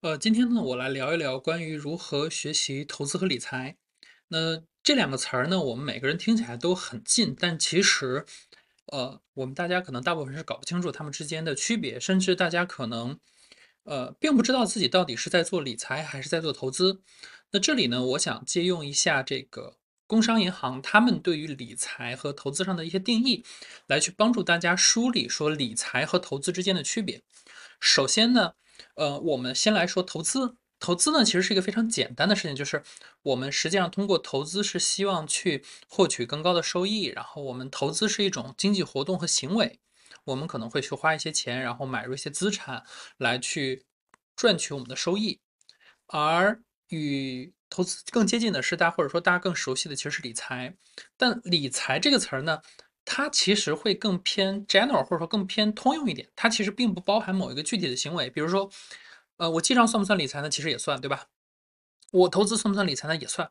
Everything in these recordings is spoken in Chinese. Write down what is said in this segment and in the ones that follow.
呃，今天呢，我来聊一聊关于如何学习投资和理财。那这两个词儿呢，我们每个人听起来都很近，但其实，呃，我们大家可能大部分是搞不清楚他们之间的区别，甚至大家可能，呃，并不知道自己到底是在做理财还是在做投资。那这里呢，我想借用一下这个工商银行他们对于理财和投资上的一些定义，来去帮助大家梳理说理财和投资之间的区别。首先呢。呃，我们先来说投资。投资呢，其实是一个非常简单的事情，就是我们实际上通过投资是希望去获取更高的收益。然后我们投资是一种经济活动和行为，我们可能会去花一些钱，然后买入一些资产来去赚取我们的收益。而与投资更接近的是，大家或者说大家更熟悉的其实是理财。但理财这个词儿呢？它其实会更偏 general，或者说更偏通用一点。它其实并不包含某一个具体的行为，比如说，呃，我记账算不算理财呢？其实也算，对吧？我投资算不算理财呢？也算。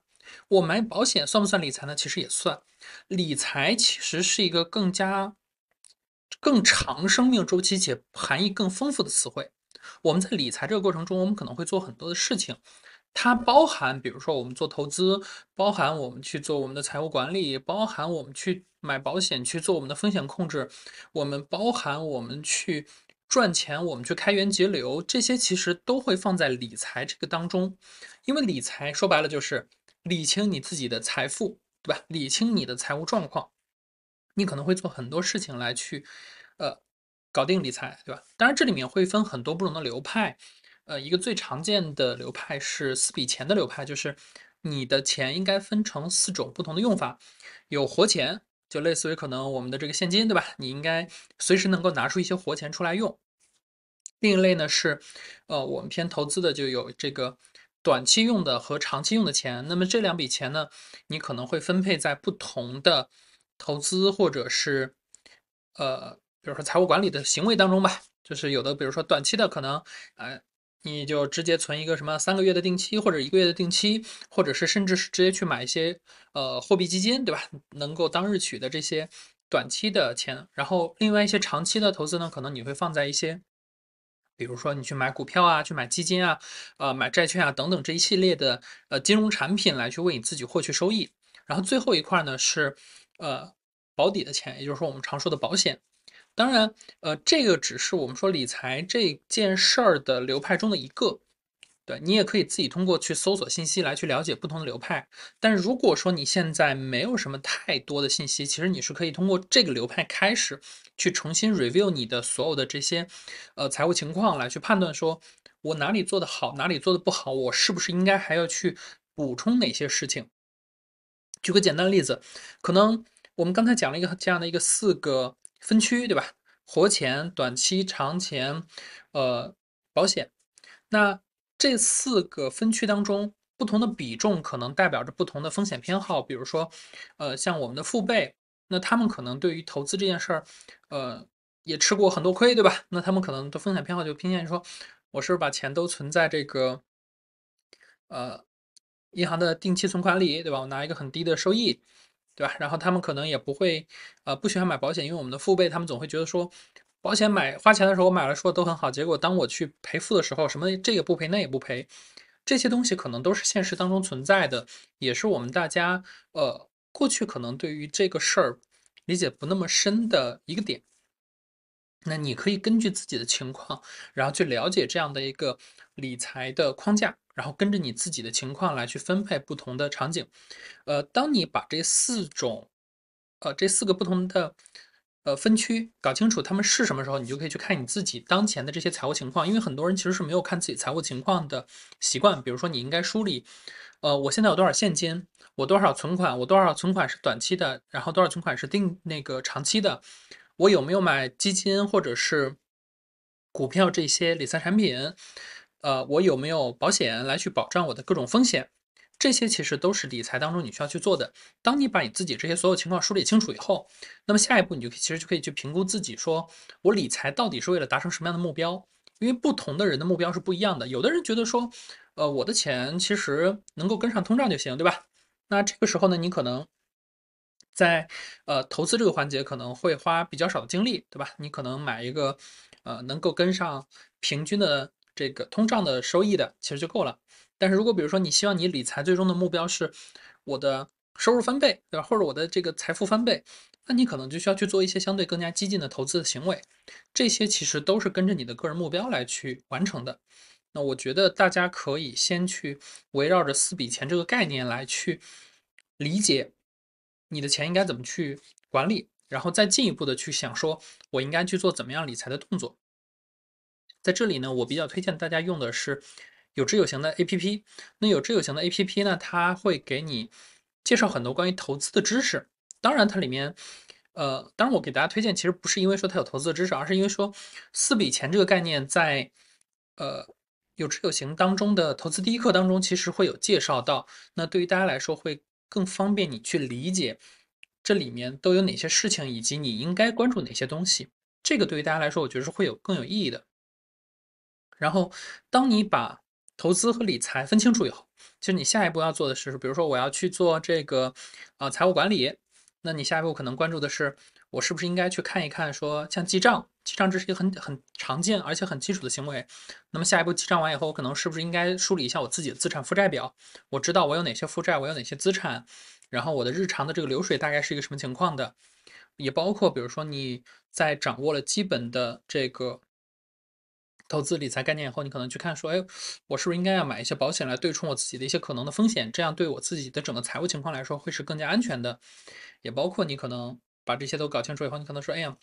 我买保险算不算理财呢？其实也算。理财其实是一个更加、更长生命周期且含义更丰富的词汇。我们在理财这个过程中，我们可能会做很多的事情。它包含，比如说我们做投资，包含我们去做我们的财务管理，包含我们去买保险去做我们的风险控制，我们包含我们去赚钱，我们去开源节流，这些其实都会放在理财这个当中，因为理财说白了就是理清你自己的财富，对吧？理清你的财务状况，你可能会做很多事情来去，呃，搞定理财，对吧？当然这里面会分很多不同的流派。呃，一个最常见的流派是四笔钱的流派，就是你的钱应该分成四种不同的用法，有活钱，就类似于可能我们的这个现金，对吧？你应该随时能够拿出一些活钱出来用。另一类呢是，呃，我们偏投资的就有这个短期用的和长期用的钱。那么这两笔钱呢，你可能会分配在不同的投资或者是呃，比如说财务管理的行为当中吧。就是有的，比如说短期的可能，呃，你就直接存一个什么三个月的定期，或者一个月的定期，或者是甚至是直接去买一些呃货币基金，对吧？能够当日取的这些短期的钱。然后另外一些长期的投资呢，可能你会放在一些，比如说你去买股票啊，去买基金啊，呃买债券啊等等这一系列的呃金融产品来去为你自己获取收益。然后最后一块呢是呃保底的钱，也就是说我们常说的保险。当然，呃，这个只是我们说理财这件事儿的流派中的一个。对你也可以自己通过去搜索信息来去了解不同的流派。但如果说你现在没有什么太多的信息，其实你是可以通过这个流派开始去重新 review 你的所有的这些呃财务情况，来去判断说我哪里做的好，哪里做的不好，我是不是应该还要去补充哪些事情。举个简单的例子，可能我们刚才讲了一个这样的一个四个。分区对吧？活钱、短期、长钱，呃，保险。那这四个分区当中，不同的比重可能代表着不同的风险偏好。比如说，呃，像我们的父辈，那他们可能对于投资这件事儿，呃，也吃过很多亏，对吧？那他们可能的风险偏好就偏向于说，我是不是把钱都存在这个，呃，银行的定期存款里，对吧？我拿一个很低的收益。对吧？然后他们可能也不会，呃，不喜欢买保险，因为我们的父辈他们总会觉得说，保险买花钱的时候我买了说都很好，结果当我去赔付的时候，什么这也不赔那也不赔，这些东西可能都是现实当中存在的，也是我们大家呃过去可能对于这个事儿理解不那么深的一个点。那你可以根据自己的情况，然后去了解这样的一个理财的框架。然后跟着你自己的情况来去分配不同的场景，呃，当你把这四种，呃，这四个不同的呃分区搞清楚他们是什么时候，你就可以去看你自己当前的这些财务情况，因为很多人其实是没有看自己财务情况的习惯。比如说，你应该梳理，呃，我现在有多少现金，我多少存款，我多少存款是短期的，然后多少存款是定那个长期的，我有没有买基金或者是股票这些理财产品？呃，我有没有保险来去保障我的各种风险？这些其实都是理财当中你需要去做的。当你把你自己这些所有情况梳理清楚以后，那么下一步你就可以其实就可以去评估自己，说我理财到底是为了达成什么样的目标？因为不同的人的目标是不一样的。有的人觉得说，呃，我的钱其实能够跟上通胀就行，对吧？那这个时候呢，你可能在呃投资这个环节可能会花比较少的精力，对吧？你可能买一个呃能够跟上平均的。这个通胀的收益的其实就够了，但是如果比如说你希望你理财最终的目标是我的收入翻倍，对吧，或者我的这个财富翻倍，那你可能就需要去做一些相对更加激进的投资的行为。这些其实都是跟着你的个人目标来去完成的。那我觉得大家可以先去围绕着四笔钱这个概念来去理解你的钱应该怎么去管理，然后再进一步的去想说我应该去做怎么样理财的动作。在这里呢，我比较推荐大家用的是有知有行的 A P P。那有知有行的 A P P 呢，它会给你介绍很多关于投资的知识。当然，它里面，呃，当然我给大家推荐其实不是因为说它有投资的知识，而是因为说四笔钱这个概念在，呃，有知有行当中的投资第一课当中其实会有介绍到。那对于大家来说，会更方便你去理解这里面都有哪些事情，以及你应该关注哪些东西。这个对于大家来说，我觉得是会有更有意义的。然后，当你把投资和理财分清楚以后，其实你下一步要做的是，比如说我要去做这个，呃，财务管理，那你下一步可能关注的是，我是不是应该去看一看，说像记账，记账这是一个很很常见而且很基础的行为。那么下一步记账完以后，我可能是不是应该梳理一下我自己的资产负债表？我知道我有哪些负债，我有哪些资产，然后我的日常的这个流水大概是一个什么情况的？也包括，比如说你在掌握了基本的这个。投资理财概念以后，你可能去看说，哎，我是不是应该要买一些保险来对冲我自己的一些可能的风险？这样对我自己的整个财务情况来说，会是更加安全的。也包括你可能把这些都搞清楚以后，你可能说，哎呀，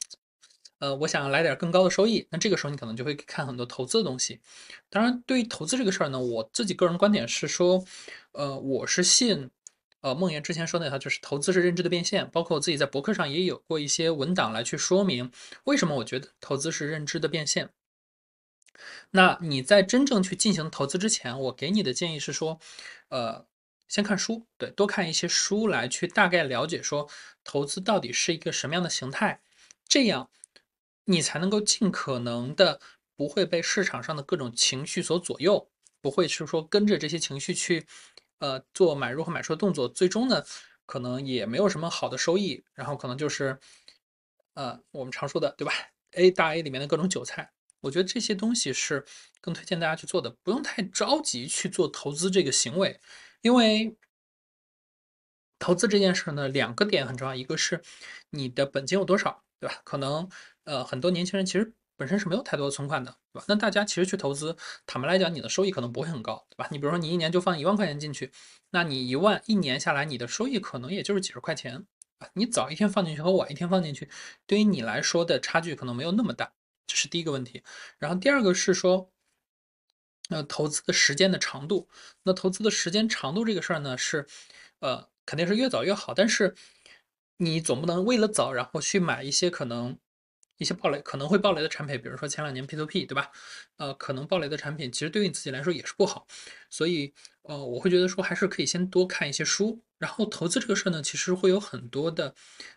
呃，我想来点更高的收益。那这个时候，你可能就会看很多投资的东西。当然，对于投资这个事儿呢，我自己个人观点是说，呃，我是信，呃，梦岩之前说那套，就是投资是认知的变现。包括我自己在博客上也有过一些文档来去说明，为什么我觉得投资是认知的变现。那你在真正去进行投资之前，我给你的建议是说，呃，先看书，对，多看一些书来去大概了解说投资到底是一个什么样的形态，这样你才能够尽可能的不会被市场上的各种情绪所左右，不会是说跟着这些情绪去，呃，做买入和卖出的动作，最终呢，可能也没有什么好的收益，然后可能就是，呃，我们常说的，对吧？A 大 A 里面的各种韭菜。我觉得这些东西是更推荐大家去做的，不用太着急去做投资这个行为，因为投资这件事呢，两个点很重要，一个是你的本金有多少，对吧？可能呃很多年轻人其实本身是没有太多的存款的，对吧？那大家其实去投资，坦白来讲，你的收益可能不会很高，对吧？你比如说你一年就放一万块钱进去，那你一万一年下来，你的收益可能也就是几十块钱你早一天放进去和晚一天放进去，对于你来说的差距可能没有那么大。这是第一个问题，然后第二个是说，呃，投资的时间的长度。那投资的时间长度这个事儿呢，是，呃，肯定是越早越好。但是你总不能为了早，然后去买一些可能一些暴雷可能会暴雷的产品，比如说前两年 P to P，对吧？呃，可能暴雷的产品其实对于你自己来说也是不好。所以，呃，我会觉得说还是可以先多看一些书。然后投资这个事儿呢，其实会有很多的，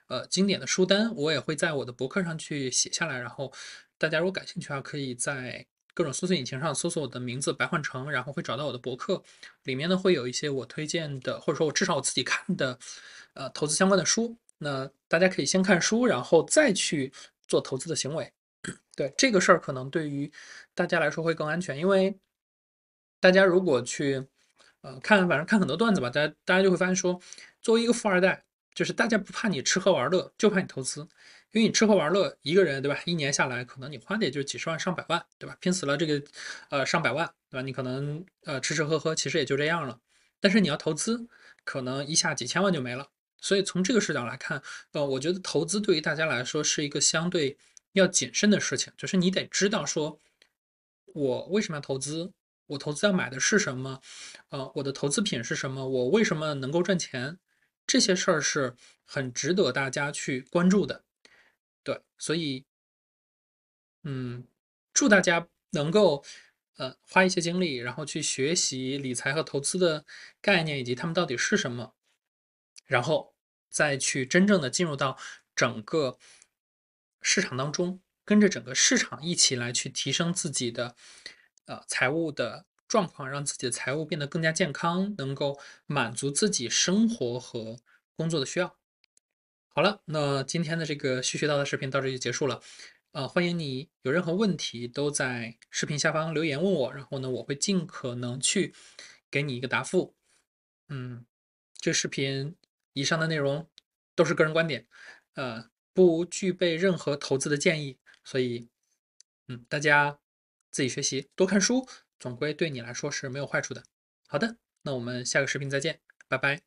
呃，经典的书单，我也会在我的博客上去写下来，然后。大家如果感兴趣的话，可以在各种搜索引擎上搜索我的名字白焕成，然后会找到我的博客，里面呢会有一些我推荐的，或者说我至少我自己看的，呃，投资相关的书。那大家可以先看书，然后再去做投资的行为。对这个事儿，可能对于大家来说会更安全，因为大家如果去呃看，反正看很多段子吧，大家大家就会发现说，作为一个富二代，就是大家不怕你吃喝玩乐，就怕你投资。因为你吃喝玩乐一个人对吧？一年下来可能你花的也就几十万上百万对吧？拼死了这个，呃上百万对吧？你可能呃吃吃喝喝其实也就这样了。但是你要投资，可能一下几千万就没了。所以从这个视角来看，呃，我觉得投资对于大家来说是一个相对要谨慎的事情。就是你得知道说，我为什么要投资？我投资要买的是什么？呃，我的投资品是什么？我为什么能够赚钱？这些事儿是很值得大家去关注的。对，所以，嗯，祝大家能够呃花一些精力，然后去学习理财和投资的概念，以及他们到底是什么，然后再去真正的进入到整个市场当中，跟着整个市场一起来去提升自己的呃财务的状况，让自己的财务变得更加健康，能够满足自己生活和工作的需要。好了，那今天的这个絮絮叨的视频到这就结束了。呃，欢迎你有任何问题都在视频下方留言问我，然后呢，我会尽可能去给你一个答复。嗯，这视频以上的内容都是个人观点，呃，不具备任何投资的建议，所以嗯，大家自己学习，多看书，总归对你来说是没有坏处的。好的，那我们下个视频再见，拜拜。